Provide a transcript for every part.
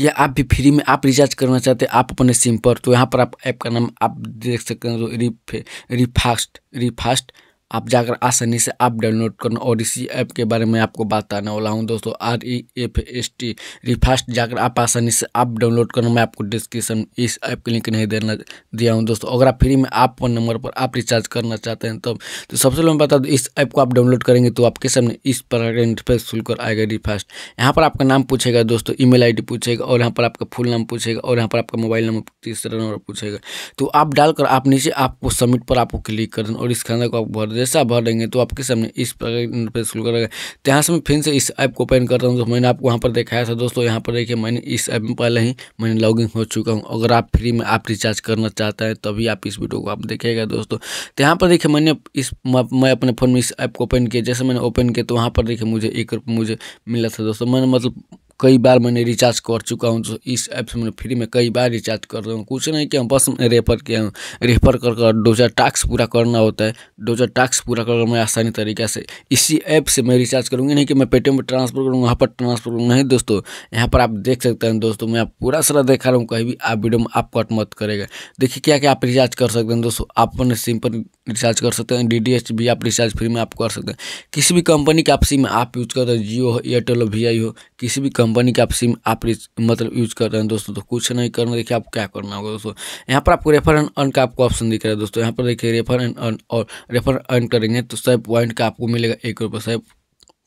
या आप भी फ्री में आप रिचार्ज करना चाहते हैं आप अपने सिम पर तो यहाँ पर आप ऐप का नाम आप देख सकते हैं तो रिफ रिफास्ट रिफास्ट आप जाकर आसानी से आप डाउनलोड करना और इसी ऐप के बारे में आपको बताने वाला हूँ दोस्तों R E F S T Refast जाकर आप आसानी से आप डाउनलोड करना मैं आपको डिस्क्रिप्शन इस ऐप की लिंक नहीं देना दिया हूँ दोस्तों अगर आप फ्री में आप फोन नंबर पर आप रिचार्ज करना चाहते हैं तो, तो सबसे पहले मैं बता दूँ इस ऐप को आप डाउनलोड करेंगे तो आपके सामने इस प्रकार का इंटरफेस खुल कर आएगा रिफास्ट यहाँ पर आपका नाम पूछेगा दोस्तों ई मेल पूछेगा और यहाँ पर आपका फुल नाम पूछेगा और यहाँ पर आपका मोबाइल नंबर तीसरा नंबर पूछेगा तो आप डालकर आप नीचे आपको सबमिट पर आपको क्लिक कर दें और इस खाना को आप भर रेशा भर देंगे तो आपके सामने इस प्रकार शुरू करेगा तो यहाँ से मैं फिर से इस ऐप को ओपन करता हूँ तो मैंने आपको वहाँ पर दिखाया था दोस्तों यहाँ पर देखिए मैंने इस ऐप में पहले ही मैंने इन हो चुका हूँ अगर आप फ्री में आप रिचार्ज करना चाहते हैं तभी आप इस वीडियो को आप देखेगा दोस्तों तो यहाँ पर देखिए मैंने इस मैं अपने फ़ोन में इस ऐप को ओपन किया जैसे मैंने ओपन किया तो वहाँ पर देखिए मुझे एक मुझे मिला था दोस्तों मैंने मतलब कई बार मैंने रिचार्ज कर चुका हूँ तो इस ऐप से मैंने फ्री में कई बार रिचार्ज कर रहा हूँ कुछ नहीं किया बस मैं रेफर किया हूँ रेफर कर कर दो चार टास्क पूरा करना होता है डोजा टास्क पूरा कर मैं आसानी तरीके से इसी ऐप से मैं रिचार्ज करूँगी नहीं कि मैं पेटीएम पर ट्रांसफर करूँगा वहाँ पर ट्रांसफर करूँगा नहीं दोस्तों यहाँ पर आप देख सकते हैं दोस्तों मैं आप पूरा सारा दिखा रहा हूँ कहीं भी आप वीडियो में आप कट मत करेगा देखिए क्या क्या आप रिचार्ज कर सकते हैं दोस्तों आप अपने सिम पर रिचार्ज कर सकते हैं डी भी आप रिचार्ज फ्री में आप कर सकते हैं किसी भी कंपनी का आप सिम आप यूज करते हैं जियो हो एयरटेल हो वी आई हो किसी भी कंपनी का आप सिम आप मतलब यूज करते हैं दोस्तों तो कुछ नहीं करना देखिए आप क्या करना होगा दोस्तों यहाँ पर आपको रेफर एंड अर्न का आपको ऑप्शन दिख रहा है दोस्तों यहाँ पर देखिए रेफर एंड अर्न और रेफर अर्न करेंगे तो सैप पॉइंट का आपको मिलेगा एक रुपये सौ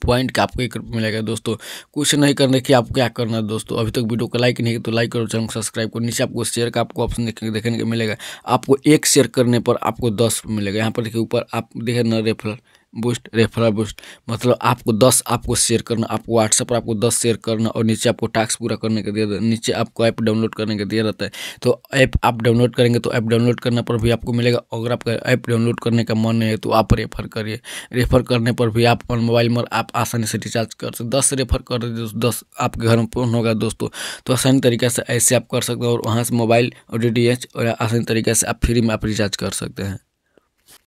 पॉइंट का आपको एक मिलेगा दोस्तों कुछ नहीं करने की आपको क्या करना है दोस्तों अभी तक वीडियो को लाइक नहीं है तो लाइक करो चैनल को सब्सक्राइब करो नीचे आपको शेयर का आपको ऑप्शन देखने देखने को मिलेगा आपको एक शेयर करने पर आपको दस मिलेगा यहाँ पर देखिए ऊपर आप देखें न रेफर बूस्ट रेफरल बूस्ट मतलब आपको दस आपको शेयर करना आपको व्हाट्सएप पर आपको दस शेयर करना और नीचे आपको टास्क पूरा करने का दिया नीचे आपको ऐप डाउनलोड करने का दिया रहता है तो ऐप आप डाउनलोड करेंगे तो ऐप डाउनलोड करने पर भी आपको मिलेगा अगर आपका ऐप डाउनलोड करने का मन नहीं है तो आप रेफर करिए रेफर करने पर भी आप मोबाइल में आप आसानी से रिचार्ज कर सकते दस रेफर कर दे दस आपके घर में फोन होगा दोस्तों तो आसानी तरीके से ऐसे आप कर सकते हैं और वहाँ से मोबाइल और डी और आसानी तरीके से आप फ्री में आप रिचार्ज कर सकते हैं